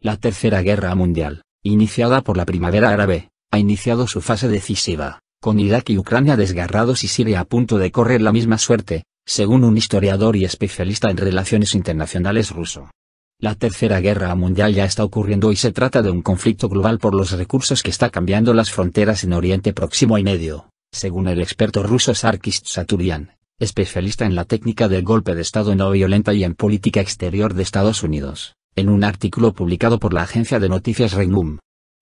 La Tercera Guerra Mundial, iniciada por la Primavera Árabe, ha iniciado su fase decisiva, con Irak y Ucrania desgarrados y Siria a punto de correr la misma suerte, según un historiador y especialista en relaciones internacionales ruso. La Tercera Guerra Mundial ya está ocurriendo y se trata de un conflicto global por los recursos que está cambiando las fronteras en Oriente Próximo y Medio, según el experto ruso Sarkis Saturian, especialista en la técnica del golpe de Estado no violenta y en política exterior de Estados Unidos en un artículo publicado por la agencia de noticias Regnum.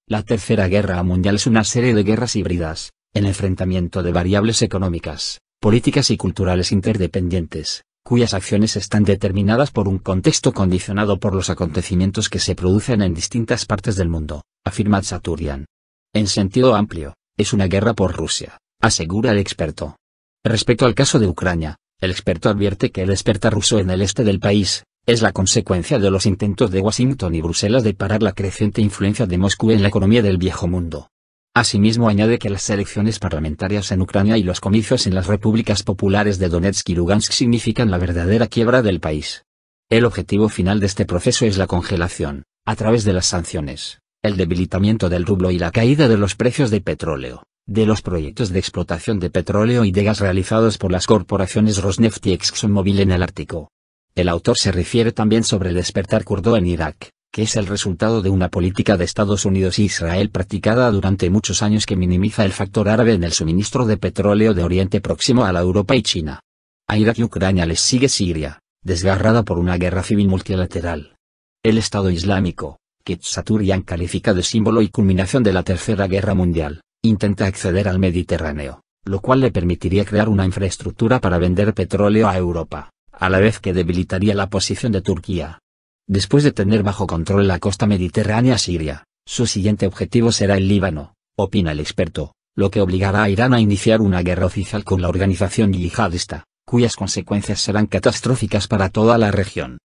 La Tercera Guerra Mundial es una serie de guerras híbridas, en enfrentamiento de variables económicas, políticas y culturales interdependientes, cuyas acciones están determinadas por un contexto condicionado por los acontecimientos que se producen en distintas partes del mundo, afirma Saturian. En sentido amplio, es una guerra por Rusia, asegura el experto. Respecto al caso de Ucrania, el experto advierte que el despertar ruso en el este del país, es la consecuencia de los intentos de Washington y Bruselas de parar la creciente influencia de Moscú en la economía del viejo mundo. Asimismo añade que las elecciones parlamentarias en Ucrania y los comicios en las repúblicas populares de Donetsk y Lugansk significan la verdadera quiebra del país. El objetivo final de este proceso es la congelación, a través de las sanciones, el debilitamiento del rublo y la caída de los precios de petróleo, de los proyectos de explotación de petróleo y de gas realizados por las corporaciones Rosneft y ExxonMobil en el Ártico. El autor se refiere también sobre el despertar kurdo en Irak, que es el resultado de una política de Estados Unidos e Israel practicada durante muchos años que minimiza el factor árabe en el suministro de petróleo de Oriente Próximo a la Europa y China. A Irak y Ucrania les sigue Siria, desgarrada por una guerra civil multilateral. El Estado Islámico, que Saturian califica de símbolo y culminación de la Tercera Guerra Mundial, intenta acceder al Mediterráneo, lo cual le permitiría crear una infraestructura para vender petróleo a Europa a la vez que debilitaría la posición de Turquía. Después de tener bajo control la costa mediterránea siria, su siguiente objetivo será el Líbano, opina el experto, lo que obligará a Irán a iniciar una guerra oficial con la organización yihadista, cuyas consecuencias serán catastróficas para toda la región.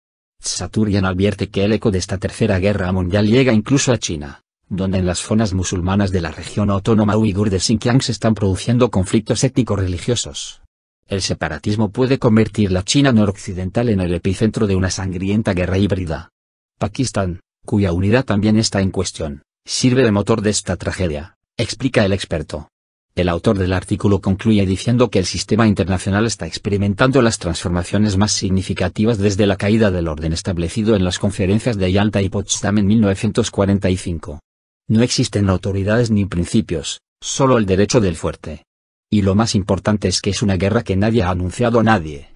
Saturian advierte que el eco de esta tercera guerra mundial llega incluso a China, donde en las zonas musulmanas de la región autónoma uigur de Xinjiang se están produciendo conflictos étnico-religiosos. El separatismo puede convertir la China noroccidental en el epicentro de una sangrienta guerra híbrida. Pakistán, cuya unidad también está en cuestión, sirve de motor de esta tragedia, explica el experto. El autor del artículo concluye diciendo que el sistema internacional está experimentando las transformaciones más significativas desde la caída del orden establecido en las conferencias de Yalta y Potsdam en 1945. No existen autoridades ni principios, solo el derecho del fuerte. Y lo más importante es que es una guerra que nadie ha anunciado a nadie.